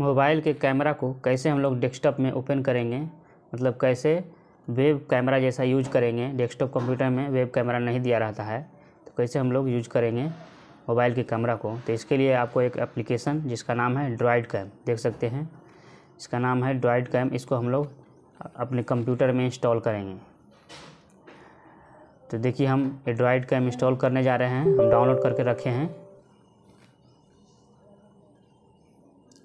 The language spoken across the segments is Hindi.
मोबाइल के कैमरा को कैसे हम लोग डेस्कटॉप में ओपन करेंगे मतलब कैसे वेब कैमरा जैसा यूज करेंगे डेस्कटॉप कंप्यूटर में वेब कैमरा नहीं दिया रहता है तो कैसे हम लोग यूज करेंगे मोबाइल के कैमरा को तो इसके लिए आपको एक एप्लीकेशन जिसका नाम है ड्रॉइड कैम देख सकते हैं इसका नाम है ड्रॉइड कैम इसको हम लोग अपने कंप्यूटर में इंस्टॉल करेंगे तो देखिए हम एंड्रॉयड कैम इंस्टॉल करने जा रहे हैं हम डाउनलोड करके रखे हैं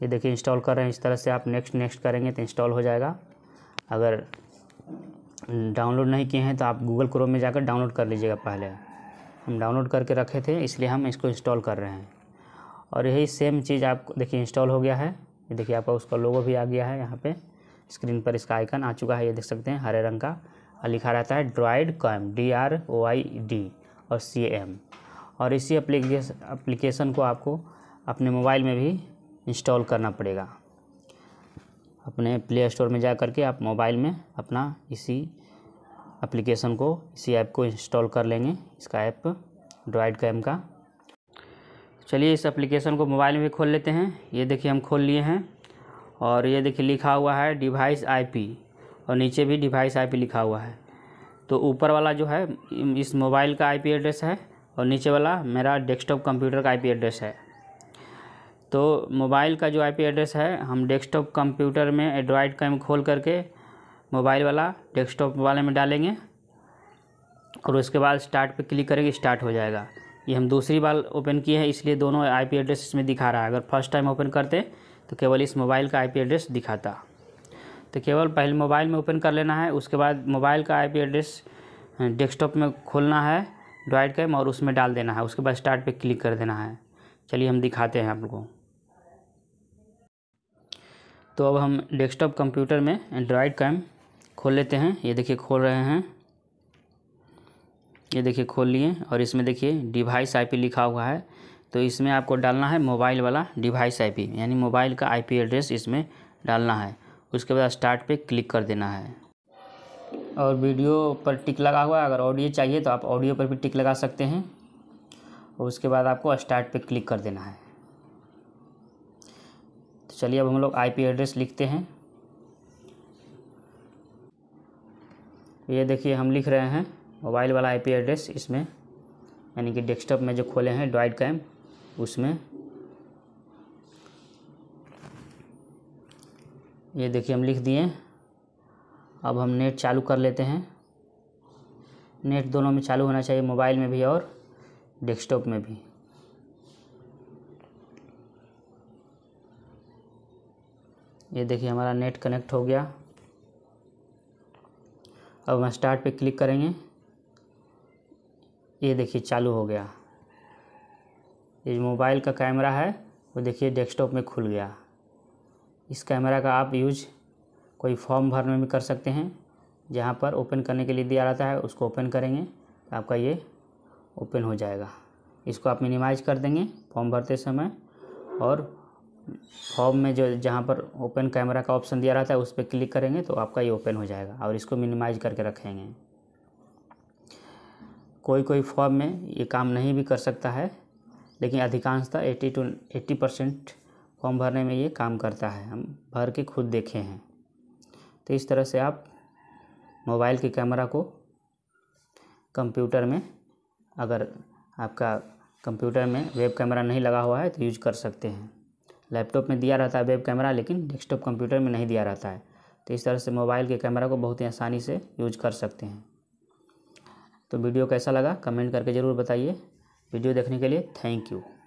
ये देखिए इंस्टॉल कर रहे हैं इस तरह से आप नेक्स्ट नेक्स्ट करेंगे तो इंस्टॉल हो जाएगा अगर डाउनलोड नहीं किए हैं तो आप गूगल क्रोम में जाकर डाउनलोड कर लीजिएगा पहले हम डाउनलोड करके रखे थे इसलिए हम इसको इंस्टॉल कर रहे हैं और यही सेम चीज़ आप देखिए इंस्टॉल हो गया है ये देखिए आपका उसका लोगो भी आ गया है यहाँ पे स्क्रीन पर इसका आइकन आ चुका है ये देख सकते हैं हरे रंग का और लिखा रहता है DroidCam D R O I D और सी एम और इसी अप्लीकेशन को आपको अपने मोबाइल में भी इंस्टॉल करना पड़ेगा अपने प्ले स्टोर में जा कर के आप मोबाइल में अपना इसी एप्लीकेशन को इसी ऐप को इंस्टॉल कर लेंगे इसका ऐप ड्रॉइड कैम का चलिए इस एप्लीकेशन को मोबाइल में भी खोल लेते हैं ये देखिए हम खोल लिए हैं और ये देखिए लिखा हुआ है डिवाइस आईपी और नीचे भी डिवाइस आईपी लिखा हुआ है तो ऊपर वाला जो है इस मोबाइल का आईपी एड्रेस है और नीचे वाला मेरा डेस्कटॉप कंप्यूटर का आईपी एड्रेस है तो मोबाइल का जो आईपी एड्रेस है हम डेस्कटॉप कंप्यूटर में एंड्रॉयड का खोल करके मोबाइल वाला डेस्कटॉप वाले में डालेंगे और उसके बाद स्टार्ट पे क्लिक करेंगे स्टार्ट हो जाएगा ये हम दूसरी बार ओपन किए हैं इसलिए दोनों आईपी एड्रेस इसमें दिखा रहा है अगर फर्स्ट टाइम ओपन करते तो केवल इस मोबाइल का आईपी एड्रेस दिखाता तो केवल पहले मोबाइल में ओपन कर लेना है उसके बाद मोबाइल का आईपी एड्रेस डेस्कटॉप में खोलना है ड्राइड कैम और उसमें डाल देना है उसके बाद स्टार्ट पे क्लिक कर देना है चलिए हम दिखाते हैं आप लोगों को तो अब हम डेस्कटॉप कंप्यूटर में एंड्रॉयड कैम खोल लेते हैं ये देखिए खोल रहे हैं ये देखिए खोल लिए और इसमें देखिए डिवाइस आईपी लिखा हुआ है तो इसमें आपको डालना है मोबाइल वाला डिवाइस आईपी यानी मोबाइल का आईपी एड्रेस इसमें डालना है उसके बाद स्टार्ट पे क्लिक कर देना है और वीडियो पर टिक लगा हुआ है अगर ऑडियो चाहिए तो आप ऑडियो पर भी टिक लगा सकते हैं और उसके बाद आपको स्टार्ट पे क्लिक कर देना है चलिए अब हम लोग आईपी एड्रेस लिखते हैं ये देखिए हम लिख रहे हैं मोबाइल वाला आईपी एड्रेस इसमें यानी कि डेस्कटॉप में जो खोले हैं डॉइड कैम उसमें ये देखिए हम लिख दिए अब हम नेट चालू कर लेते हैं नेट दोनों में चालू होना चाहिए मोबाइल में भी और डेस्कटॉप में भी ये देखिए हमारा नेट कनेक्ट हो गया अब हम स्टार्ट पे क्लिक करेंगे ये देखिए चालू हो गया ये मोबाइल का कैमरा है वो देखिए डेस्कटॉप में खुल गया इस कैमरा का आप यूज कोई फॉर्म भरने में कर सकते हैं जहाँ पर ओपन करने के लिए दिया रहता है उसको ओपन करेंगे तो आपका ये ओपन हो जाएगा इसको आप मिनिमाइज कर देंगे फॉर्म भरते समय और फॉर्म में जो जहाँ पर ओपन कैमरा का ऑप्शन दिया रहता है उस पर क्लिक करेंगे तो आपका ये ओपन हो जाएगा और इसको मिनिमाइज करके रखेंगे कोई कोई फॉर्म में ये काम नहीं भी कर सकता है लेकिन अधिकांशतः eighty two eighty percent form भरने में ये काम करता है हम भर के खुद देखे हैं तो इस तरह से आप मोबाइल के कैमरा को कंप्यूटर में अगर आपका कंप्यूटर में वेब कैमरा नहीं लगा हुआ है तो यूज कर सकते हैं लैपटॉप में दिया रहता है वेब कैमरा लेकिन डेस्कटॉप कंप्यूटर में नहीं दिया रहता है तो इस तरह से मोबाइल के कैमरा को बहुत ही आसानी से यूज कर सकते हैं तो वीडियो कैसा लगा कमेंट करके ज़रूर बताइए वीडियो देखने के लिए थैंक यू